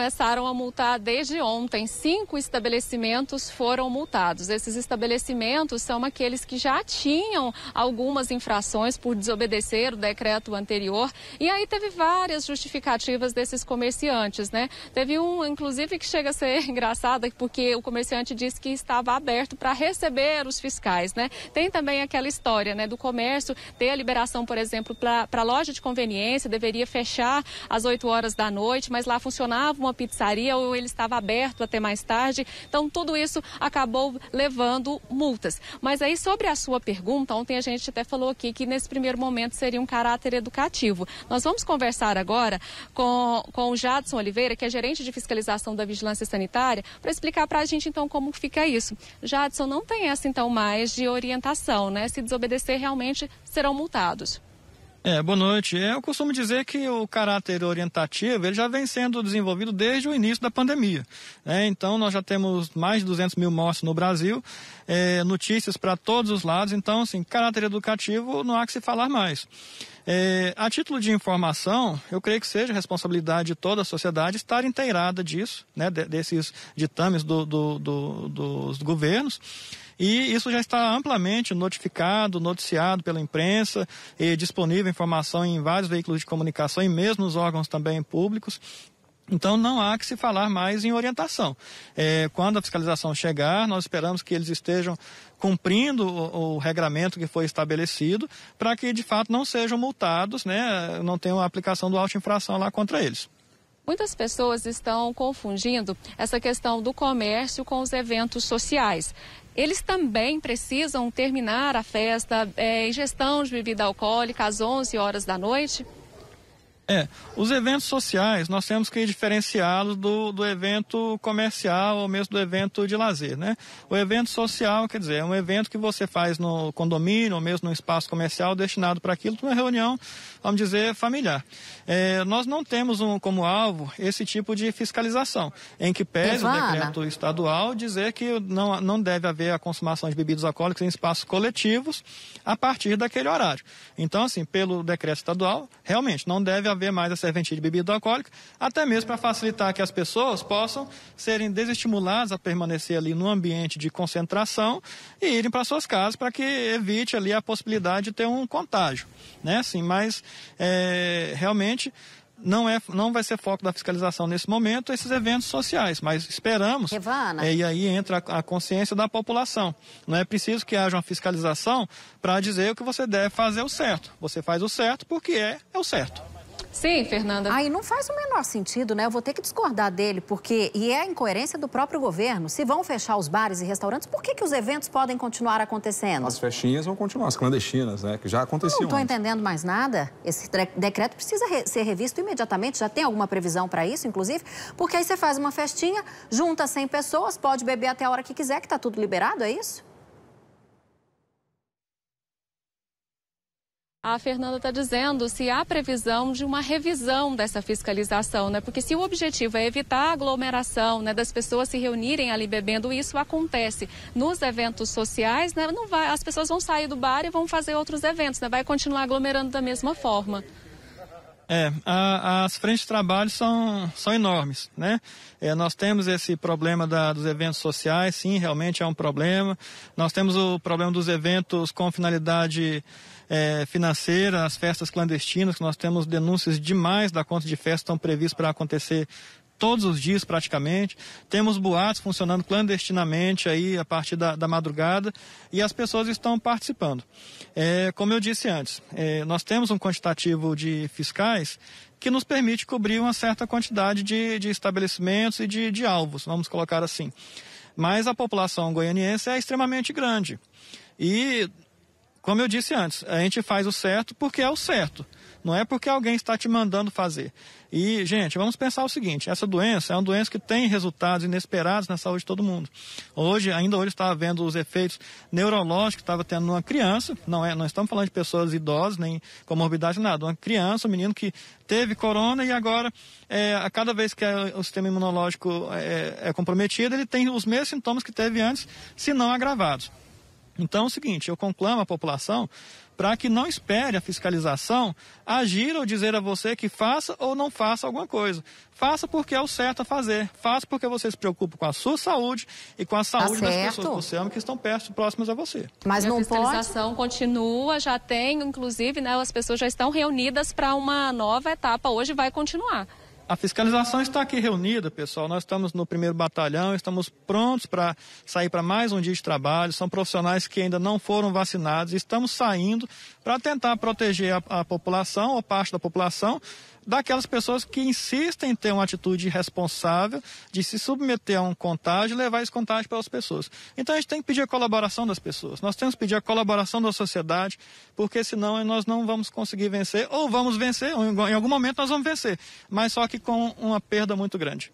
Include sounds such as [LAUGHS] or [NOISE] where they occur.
começaram a multar desde ontem. Cinco estabelecimentos foram multados. Esses estabelecimentos são aqueles que já tinham algumas infrações por desobedecer o decreto anterior. E aí teve várias justificativas desses comerciantes, né? Teve um, inclusive, que chega a ser [LAUGHS] engraçado, porque o comerciante disse que estava aberto para receber os fiscais, né? Tem também aquela história, né, do comércio ter a liberação, por exemplo, para a loja de conveniência, deveria fechar às 8 horas da noite, mas lá funcionava uma uma pizzaria ou ele estava aberto até mais tarde. Então, tudo isso acabou levando multas. Mas aí, sobre a sua pergunta, ontem a gente até falou aqui que nesse primeiro momento seria um caráter educativo. Nós vamos conversar agora com, com o Jadson Oliveira, que é gerente de fiscalização da Vigilância Sanitária, para explicar para a gente então como fica isso. Jadson, não tem essa então mais de orientação, né? Se desobedecer, realmente serão multados. É, boa noite. É, eu costumo dizer que o caráter orientativo ele já vem sendo desenvolvido desde o início da pandemia. Né? então, nós já temos mais de 200 mil mortes no Brasil, é, notícias para todos os lados. Então, assim, caráter educativo não há que se falar mais. É, a título de informação, eu creio que seja responsabilidade de toda a sociedade estar inteirada disso, né, desses ditames do, do, do, dos governos. E isso já está amplamente notificado, noticiado pela imprensa, e disponível informação em vários veículos de comunicação e mesmo nos órgãos também públicos. Então não há que se falar mais em orientação. É, quando a fiscalização chegar, nós esperamos que eles estejam cumprindo o, o regramento que foi estabelecido, para que de fato não sejam multados, né, não tenham a aplicação do auto-infração lá contra eles. Muitas pessoas estão confundindo essa questão do comércio com os eventos sociais. Eles também precisam terminar a festa, é, ingestão de bebida alcoólica às 11 horas da noite? É, os eventos sociais nós temos que diferenciá-los do, do evento comercial ou mesmo do evento de lazer, né? O evento social, quer dizer, é um evento que você faz no condomínio ou mesmo no espaço comercial destinado para aquilo, uma reunião, vamos dizer, familiar. É, nós não temos um, como alvo esse tipo de fiscalização, em que pese o decreto estadual dizer que não, não deve haver a consumação de bebidas alcoólicas em espaços coletivos a partir daquele horário. Então, assim, pelo decreto estadual, realmente não deve haver haver mais a serventia de bebida alcoólica, até mesmo para facilitar que as pessoas possam serem desestimuladas a permanecer ali no ambiente de concentração e irem para suas casas para que evite ali a possibilidade de ter um contágio, né? Assim, mas é, realmente não, é, não vai ser foco da fiscalização nesse momento esses eventos sociais, mas esperamos. É, e aí entra a, a, consciência da população. Não é preciso que haja uma fiscalização para dizer o que você deve fazer o certo. Você faz o certo porque é, é o certo. Sim, Fernanda. Aí não faz o menor sentido, né? Eu vou ter que discordar dele, porque... E é a incoerência do próprio governo. Se vão fechar os bares e restaurantes, por que, que os eventos podem continuar acontecendo? As festinhas vão continuar, as clandestinas, né? Que já aconteciam. Eu não estou entendendo mais nada. Esse decreto precisa re ser revisto imediatamente. Já tem alguma previsão para isso, inclusive? Porque aí você faz uma festinha, junta 100 pessoas, pode beber até a hora que quiser, que está tudo liberado, é isso? A Fernanda está dizendo se há previsão de uma revisão dessa fiscalização, né? Porque se o objetivo é evitar a aglomeração, né, das pessoas se reunirem ali bebendo, isso acontece nos eventos sociais, né? Não vai, as pessoas vão sair do bar e vão fazer outros eventos, né? Vai continuar aglomerando da mesma forma. É, a, as frentes de trabalho são, são enormes, né? É, nós temos esse problema da, dos eventos sociais, sim, realmente é um problema. Nós temos o problema dos eventos com finalidade é, financeira, as festas clandestinas, que nós temos denúncias demais da conta de festa estão previstas para acontecer todos os dias praticamente. Temos boatos funcionando clandestinamente aí a partir da, da madrugada e as pessoas estão participando. É, como eu disse antes, é, nós temos um quantitativo de fiscais que nos permite cobrir uma certa quantidade de, de estabelecimentos e de, de alvos, vamos colocar assim. Mas a população goianiense é extremamente grande. E como eu disse antes, a gente faz o certo porque é o certo. Não é porque alguém está te mandando fazer. E, gente, vamos pensar o seguinte: essa doença é uma doença que tem resultados inesperados na saúde de todo mundo. Hoje, ainda hoje, estava vendo os efeitos neurológicos que estava tendo numa criança, não, é, não estamos falando de pessoas idosas, nem comorbidade, nada. Uma criança, um menino que teve corona e agora, é, a cada vez que é, o sistema imunológico é, é comprometido, ele tem os mesmos sintomas que teve antes, se não agravados. Então é o seguinte, eu conclamo a população para que não espere a fiscalização agir ou dizer a você que faça ou não faça alguma coisa. Faça porque é o certo a fazer. Faça porque você se preocupa com a sua saúde e com a tá saúde tá das pessoas que você ama que estão perto, próximas a você. Mas não a fiscalização pode? continua, já tem, inclusive, né, as pessoas já estão reunidas para uma nova etapa. Hoje vai continuar. A fiscalização está aqui reunida, pessoal. Nós estamos no primeiro batalhão, estamos prontos para sair para mais um dia de trabalho. São profissionais que ainda não foram vacinados. Estamos saindo para tentar proteger a, a população, ou parte da população, daquelas pessoas que insistem em ter uma atitude responsável de se submeter a um contágio e levar esse contágio para as pessoas. Então a gente tem que pedir a colaboração das pessoas, nós temos que pedir a colaboração da sociedade, porque senão nós não vamos conseguir vencer, ou vamos vencer, ou em algum momento nós vamos vencer, mas só que com uma perda muito grande.